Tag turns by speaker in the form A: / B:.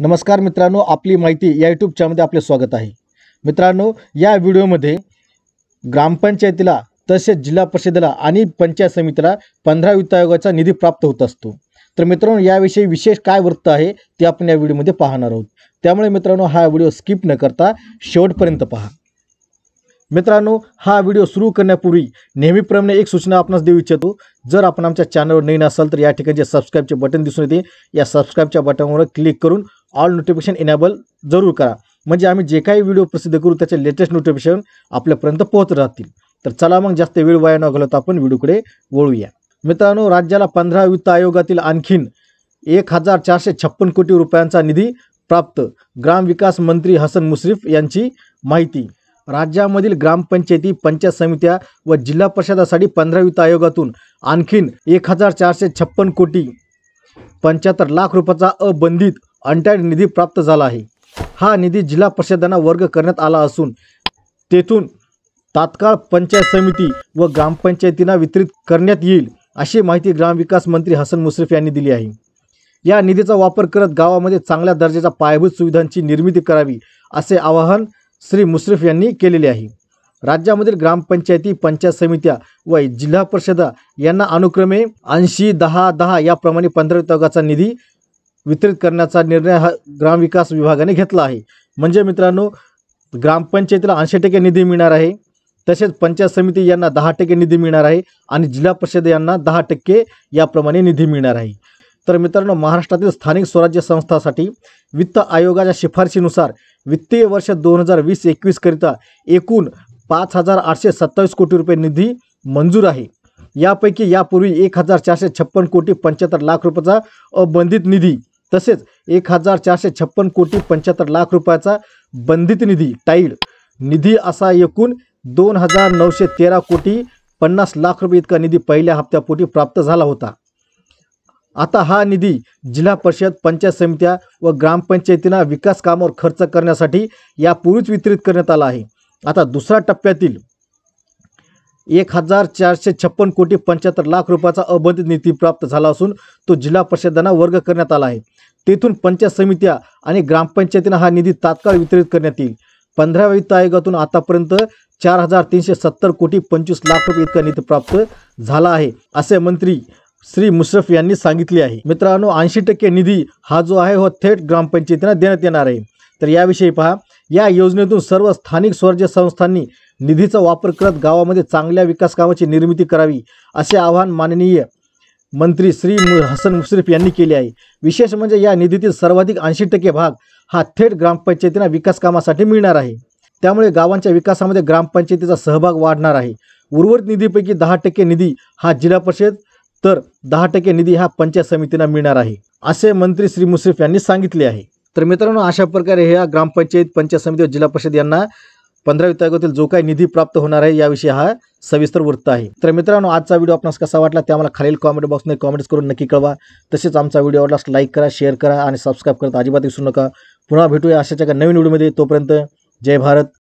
A: नमस्कार मित्रांनो आपली माहिती या यूट्यूब चॅनलमध्ये आपले स्वागत आहे मित्रांनो या व्हिडिओमध्ये ग्रामपंचायतीला तसेच जिल्हा परिषदेला आणि पंचायत समितीला पंधरा वित्त आयोगाचा निधी प्राप्त होत असतो तर मित्रांनो याविषयी विशेष काय वृत्त आहे ते आपण या व्हिडिओमध्ये पाहणार आहोत त्यामुळे मित्रांनो हा व्हिडिओ स्किप न करता शेवटपर्यंत पहा मित्रांनो हा व्हिडिओ सुरू करण्यापूर्वी नेहमीप्रमाणे एक सूचना आपणास देऊ इच्छितो जर आपण आमच्या चॅनलवर नवीन असाल तर या ठिकाणी जे सबस्क्राईबचे बटन दिसून येते या सबस्क्राईबच्या बटनवर क्लिक करून ऑल नोटिफिकेशन एनेबल जरूर करा म्हणजे आम्ही जे काही व्हिडिओ प्रसिद्ध करू त्याचे लेटेस्ट नोटिफिकेशन आपल्यापर्यंत पोहोच राहतील तर चला मग जास्त वेळ वाया न घालवता आपण व्हिडिओकडे वळूया मित्रांनो राज्याला पंधरा वित्त आयोगातील आणखीन एक हजार चारशे छप्पन कोटी रुपयांचा निधी प्राप्त ग्रामविकास मंत्री हसन मुश्रीफ यांची माहिती राज्यामधील ग्रामपंचायती पंचायत समित्या व जिल्हा परिषदासाठी पंधरा वित्त आयोगातून आणखीन एक हजार चारशे छप्पन कोटी पंच्याहत्तर लाख रुपयाचा अबंधित अंटॅड निधी प्राप्त झाला आहे हा निधी जिल्हा परिषदांना वर्ग करण्यात आला असून तेथून तात्काळ पंचायत समिती व ग्रामपंचायतींना वितरित करण्यात येईल अशी माहिती ग्रामविकास मंत्री हसन मुश्रीफ यांनी दिली आहे या निधीचा वापर करत गावामध्ये चांगल्या दर्जाच्या पायाभूत सुविधांची निर्मिती करावी असे आवाहन श्री मुश्रीफ यांनी केलेले आहे राज्यामधील ग्रामपंचायती पंचायत समित्या व जिल्हा परिषदा यांना अनुक्रमे ऐंशी दहा दहा याप्रमाणे पंधरा तगाचा निधी वितरित करण्याचा निर्णय हा ग्रामविकास विभागाने घेतला आहे म्हणजे मित्रांनो ग्रामपंचायतीला ऐंशी टक्के निधी मिळणार आहे तसेच पंचायत समिती यांना दहा टक्के निधी मिळणार आहे आणि जिल्हा परिषद यांना दहा टक्के याप्रमाणे निधी मिळणार आहे तर मित्रांनो महाराष्ट्रातील स्थानिक स्वराज्य संस्थासाठी वित्त आयोगाच्या शिफारशीनुसार वित्तीय वर्ष दोन हजार वीस एकवीसकरिता एकूण पाच हजार आठशे सत्तावीस कोटी रुपये निधी मंजूर आहे यापैकी यापूर्वी एक हजार चारशे छप्पन कोटी पंच्याहत्तर लाख रुपयाचा अबंधित निधी तसेच एक हजार चारशे छप्पन कोटी पंच्याहत्तर लाख रुपयाचा बंधित निधी टाईड निधी असा एकूण दोन हजार नऊशे तेरा कोटी पन्नास लाख रुपये इतका निधी पहिल्या हप्त्यापोटी प्राप्त झाला होता आता हा निधी जिल्हा परिषद पंचायत समित्या व ग्रामपंचायतींना विकास कामावर खर्च करण्यासाठी यापूर्वीच वितरित करण्यात आला आहे आता दुसऱ्या टप्प्यातील एक हजार चारशे छप्पन कोटी पंच्याहत्तर लाख रुपयाचा अबंधित निधी प्राप्त झाला असून तो जिल्हा परिषदांना वर्ग करण्यात आला आहे तेथून पंचायत समित्या आणि ग्रामपंचायतींना हा निधी तात्काळ वितरित करण्यात येईल पंधराव्या वित्त आयोगातून आतापर्यंत चार हजार तीनशे सत्तर कोटी पंचवीस लाख रुपये इतका निधी प्राप्त झाला आहे असे मंत्री श्री मुश्रफ यांनी सांगितले आहे मित्रांनो ऐंशी टक्के निधी हा जो आहे हो थेट ग्रामपंचायतींना देण्यात येणार आहे तर याविषयी पहा या योजनेतून सर्व स्थानिक स्वराज्य संस्थांनी निधीचा वापर करत गावामध्ये चांगल्या विकास कामाची निर्मिती करावी असे आवाहन माननीय मंत्री श्री हसन मुश्रीफ यांनी केले आहे विशेष म्हणजे या निधीतील सर्वाधिक ऐंशी टक्के भाग हा थेट ग्रामपंचायतींना विकास कामासाठी मिळणार आहे त्यामुळे गावांच्या विकासामध्ये ग्रामपंचायतीचा सहभाग वाढणार आहे उर्वरित निधीपैकी दहा टक्के निधी हा जिल्हा परिषद तर दहा टक्के निधी हा पंचायत समितीना मिळणार आहे असे मंत्री श्री मुश्रीफ यांनी सांगितले आहे तर मित्रांनो अशा प्रकारे ह्या ग्रामपंचायत पंचायत समिती व जिल्हा परिषद यांना पंधरावी विभागातील जो काही निधी प्राप्त होणार आहे याविषयी हा सविस्तर वृत्त आहे तर मित्रांनो आजचा व्हिडिओ आपण कसा वाटला ते आम्हाला खालील कॉमेंट बॉक्समध्ये कॉमेंट्स करून नक्की कळवा तसेच आमचा व्हिडिओ लाइक लाईक करा शेअर करा आणि सबस्क्राईब करत अजिबात विसरू नका पुन्हा भेटूया अशाच्या नवीन व्हिडिओमध्ये तोपर्यंत जय भारत